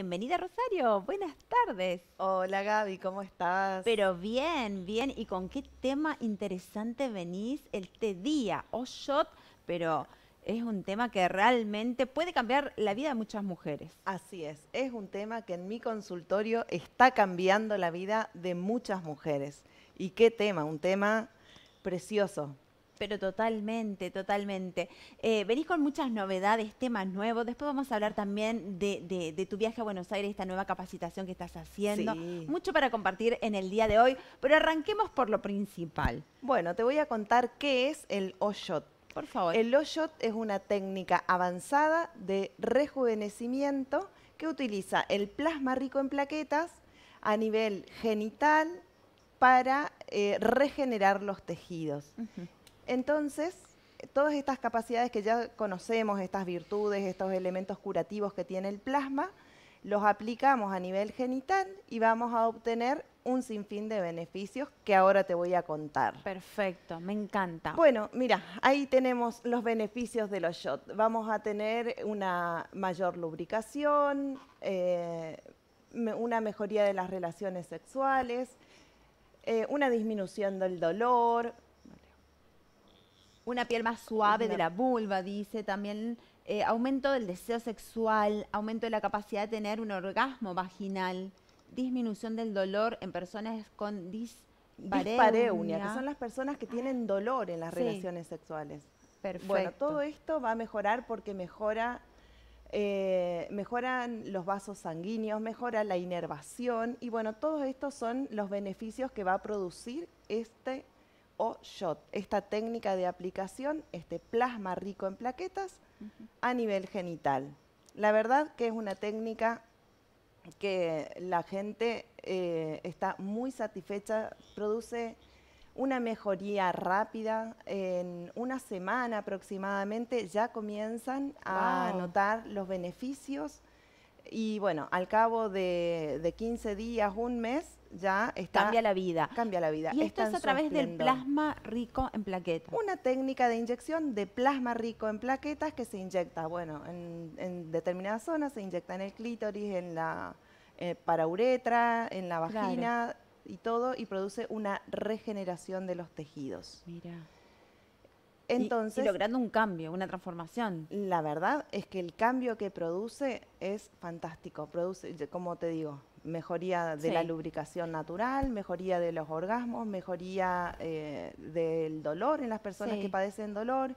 Bienvenida Rosario, buenas tardes. Hola Gaby, ¿cómo estás? Pero bien, bien, y con qué tema interesante venís este día, Oh, shot, pero es un tema que realmente puede cambiar la vida de muchas mujeres. Así es, es un tema que en mi consultorio está cambiando la vida de muchas mujeres. ¿Y qué tema? Un tema precioso, pero totalmente, totalmente. Eh, venís con muchas novedades, temas nuevos. Después vamos a hablar también de, tu viaje a Buenos Aires, esta nueva capacitación que estás haciendo. Mucho para compartir en el día de hoy, pero arranquemos por lo principal. Bueno, te voy a contar qué es el OSHOT. Por favor. El OSHOT es una técnica avanzada de rejuvenecimiento que utiliza el plasma rico en plaquetas a nivel genital para eh, regenerar los tejidos. Entonces, todas estas capacidades que ya conocemos, estas virtudes, estos elementos curativos que tiene el plasma, los aplicamos a nivel genital y vamos a obtener un sinfín de beneficios que ahora te voy a contar. Perfecto, me encanta. Bueno, mira, ahí tenemos los beneficios de los shots. Vamos a tener una mayor lubricación, eh, una mejoría de las relaciones sexuales, eh, una disminución del dolor, una piel más suave de la vulva, dice, también eh, aumento del deseo sexual, aumento de la capacidad de tener un orgasmo vaginal, disminución del dolor en personas con dispareunia. que son las personas que tienen dolor en las relaciones sexuales. Perfecto. Bueno, todo esto va a mejorar porque mejora eh, mejoran los vasos sanguíneos, mejora la inervación y bueno, todos estos son los beneficios que va a producir este o SHOT, esta técnica de aplicación, este plasma rico en plaquetas a nivel genital. La verdad que es una técnica que la gente eh, está muy satisfecha, produce una mejoría rápida. En una semana aproximadamente ya comienzan a notar los beneficios y bueno, al cabo de, 15 días, un mes, ya está. Cambia la vida. Cambia la vida. Y esto es a través del plasma rico en plaquetas. Una técnica de inyección de plasma rico en plaquetas que se inyecta, bueno, en, determinadas zonas, se inyecta en el clítoris, en la eh, parauretra, en la vagina y todo, y produce una regeneración de los tejidos. Mira y, logrando un cambio, una transformación. La verdad es que el cambio que produce es fantástico. Produce, como te digo, mejoría de la lubricación natural, mejoría de los orgasmos, mejoría eh, del dolor en las personas que padecen dolor.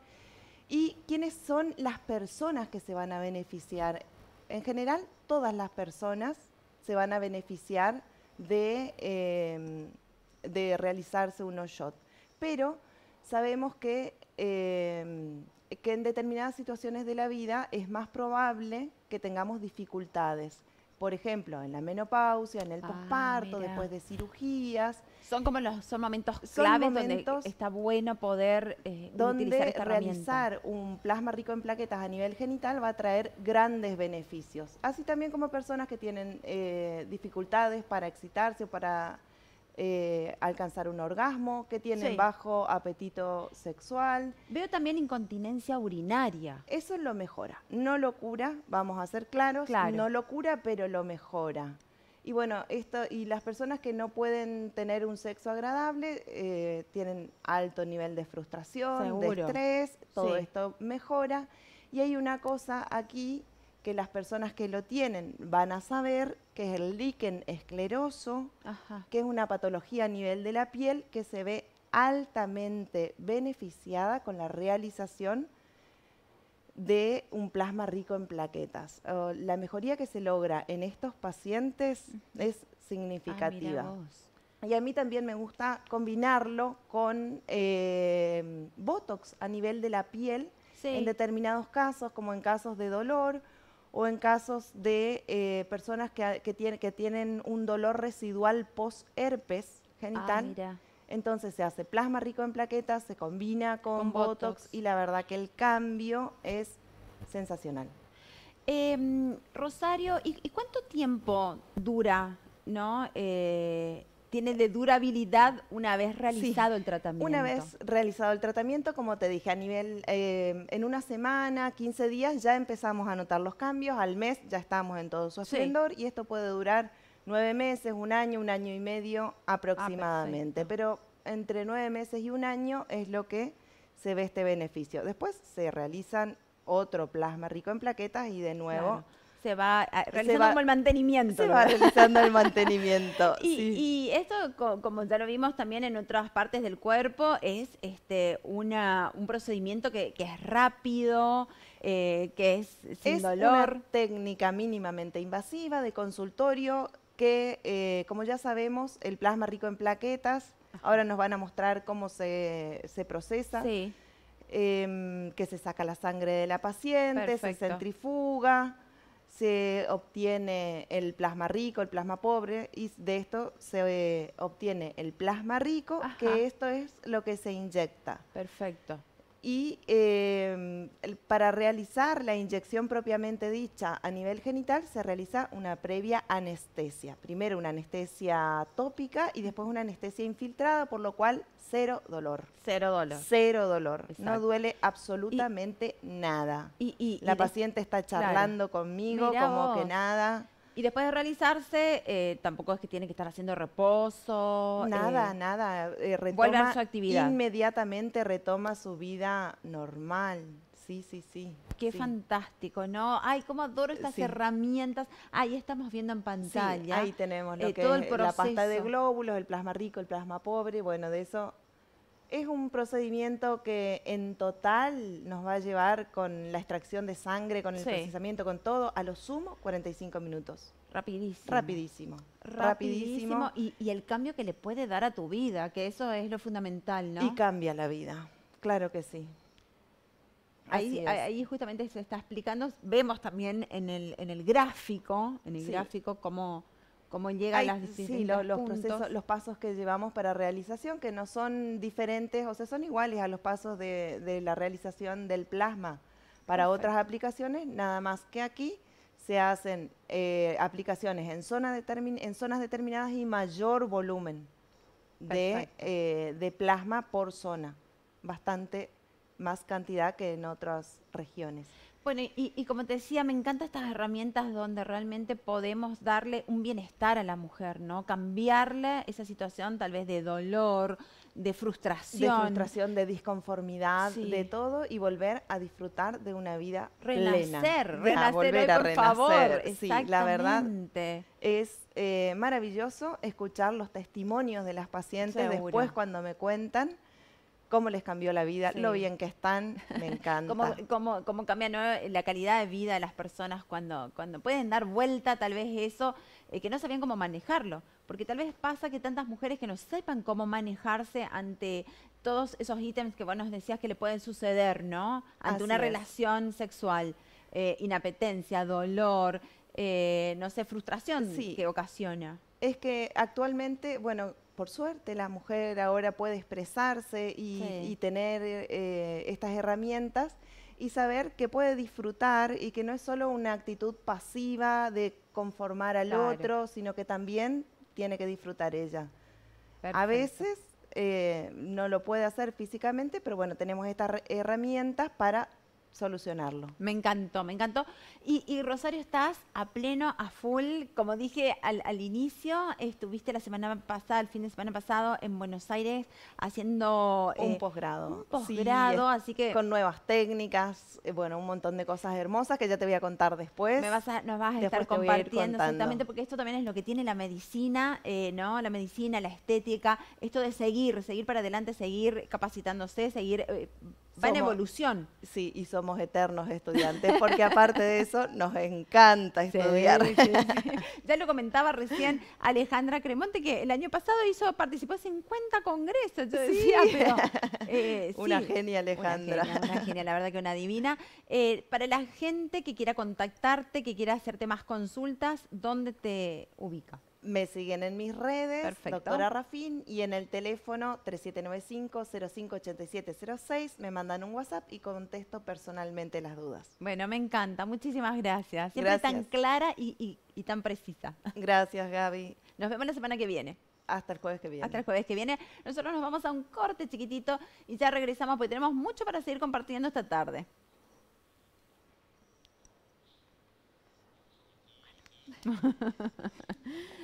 ¿Y quiénes son las personas que se van a beneficiar? En general, todas las personas se van a beneficiar de, eh, de realizarse unos shots. Pero sabemos que Em, que en determinadas situaciones de la vida es más probable que tengamos dificultades. Por ejemplo, en la menopausia, en el ah, parto, después de cirugías. Son como los son momentos claves donde está bueno poder eh, donde utilizar esta realizar un plasma rico en plaquetas a nivel genital va a traer grandes beneficios. Así también como personas que tienen eh, dificultades para excitarse o para eh, alcanzar un orgasmo, que tienen bajo apetito sexual. Veo también incontinencia urinaria. Eso lo mejora, no lo cura, vamos a ser claros, no lo cura, pero lo mejora. Y bueno, esto, y las personas que no pueden tener un sexo agradable eh, tienen alto nivel de frustración, de estrés, todo esto mejora. Y hay una cosa aquí que las personas que lo tienen van a saber, que es el líquen escleroso, que es una patología a nivel de la piel que se ve altamente beneficiada con la realización de un plasma rico en plaquetas. la mejoría que se logra en estos pacientes es significativa. Ah, y a mí también me gusta combinarlo con eh, Botox a nivel de la piel en determinados casos, como en casos de dolor o en casos de eh, personas que, que, que, tienen un dolor residual post-herpes genital. Ah, entonces se hace plasma rico en plaquetas, se combina con, botox, y la verdad que el cambio es sensacional. Em, Rosario, ¿y, cuánto tiempo dura ¿no? Eh, tiene de durabilidad una vez realizado el tratamiento. Una vez realizado el tratamiento, como te dije, a nivel eh, en una semana, 15 días, ya empezamos a notar los cambios, al mes ya estamos en todo su esplendor y esto puede durar nueve meses, un año, un año y medio aproximadamente, ah, pero entre nueve meses y un año es lo que se ve este beneficio. Después se realizan otro plasma rico en plaquetas y de nuevo se va realizando como el mantenimiento. Se va realizando el mantenimiento. y, esto, como ya lo vimos también en otras partes del cuerpo, es este un procedimiento que, es rápido, eh, que es sin dolor. técnica mínimamente invasiva de consultorio que, eh, como ya sabemos, el plasma rico en plaquetas, ahora nos van a mostrar cómo se, procesa. Em, que se saca la sangre de la paciente, se centrifuga, se obtiene el plasma rico, el plasma pobre, y de esto se obtiene el plasma rico, que esto es lo que se inyecta. Perfecto y em, para realizar la inyección propiamente dicha a nivel genital se realiza una previa anestesia. Primero una anestesia tópica y después una anestesia infiltrada, por lo cual cero dolor. Cero dolor. Cero dolor. No duele absolutamente nada. Y, la paciente está charlando conmigo como que nada. Y después de realizarse, eh, tampoco es que tiene que estar haciendo reposo. Nada, eh, nada. Eh, retoma su actividad. Inmediatamente retoma su vida normal. Sí, sí, sí. Qué fantástico, ¿no? Ay, cómo adoro estas herramientas. Ahí estamos viendo en pantalla. ahí tenemos lo que es, la pasta de glóbulos, el plasma rico, el plasma pobre. Bueno, de eso es un procedimiento que en total nos va a llevar con la extracción de sangre, con el procesamiento, con todo, a lo sumo 45 minutos. Rapidísimo. Rapidísimo. Rapidísimo. Y, el cambio que le puede dar a tu vida, que eso es lo fundamental, ¿no? Y cambia la vida, claro que sí. Ahí, justamente se está explicando, vemos también en el, gráfico, en el gráfico cómo cómo llegan las los, los pasos que llevamos para realización, que no son diferentes, o sea, son iguales a los pasos de, la realización del plasma. Para otras aplicaciones, nada más que aquí se hacen eh, aplicaciones en, zona en zonas determinadas y mayor volumen de, eh, de plasma por zona, bastante más cantidad que en otras regiones. Bueno, y, como te decía, me encantan estas herramientas donde realmente podemos darle un bienestar a la mujer, ¿no? Cambiarle esa situación tal vez de dolor, de frustración. De frustración, de disconformidad, de todo y volver a disfrutar de una vida plena. Renacer, a volver por favor. Sí, la verdad es eh, maravilloso escuchar los testimonios de las pacientes después cuando me cuentan cómo les cambió la vida, lo bien que están, me encanta. cómo, cambia la calidad de vida de las personas cuando, cuando pueden dar vuelta tal vez eso, eh, que no sabían cómo manejarlo. Porque tal vez pasa que tantas mujeres que no sepan cómo manejarse ante todos esos ítems que vos nos decías que le pueden suceder, ¿no? Ante una relación sexual, eh, inapetencia, dolor, eh, no sé, frustración que ocasiona. Es que actualmente, bueno, por suerte la mujer ahora puede expresarse y, tener eh, estas herramientas y saber que puede disfrutar y que no es solo una actitud pasiva de conformar al otro, sino que también tiene que disfrutar ella. A veces eh, no lo puede hacer físicamente, pero bueno, tenemos estas herramientas para solucionarlo. Me encantó, me encantó. Y, Rosario, estás a pleno, a full. Como dije al, inicio, estuviste la semana pasada, el fin de semana pasado, en Buenos Aires haciendo... Un eh, posgrado. Un posgrado, así que... Con nuevas técnicas, eh, bueno, un montón de cosas hermosas que ya te voy a contar después. vas nos vas a estar compartiendo exactamente, porque esto también es lo que tiene la medicina, eh, ¿no? La medicina, la estética, esto de seguir, seguir para adelante, seguir capacitándose, seguir Va en evolución. Sí, y somos eternos estudiantes, porque aparte de eso nos encanta estudiar. Ya lo comentaba recién Alejandra Cremonte, que el año pasado hizo, participó en 50 congresos. Yo decía, pero, eh, una genia, Alejandra. Una genia, la verdad que una divina. Eh, para la gente que quiera contactarte, que quiera hacerte más consultas, ¿dónde te ubica? Me siguen en mis redes, doctora Rafín, y en el teléfono 3795-058706 me mandan un WhatsApp y contesto personalmente las dudas. Bueno, me encanta, muchísimas gracias. Siempre tan clara y, y tan precisa. Gracias, Gaby. Nos vemos la semana que viene. Hasta el jueves que viene. Hasta el jueves que viene. Nosotros nos vamos a un corte chiquitito y ya regresamos porque tenemos mucho para seguir compartiendo esta tarde.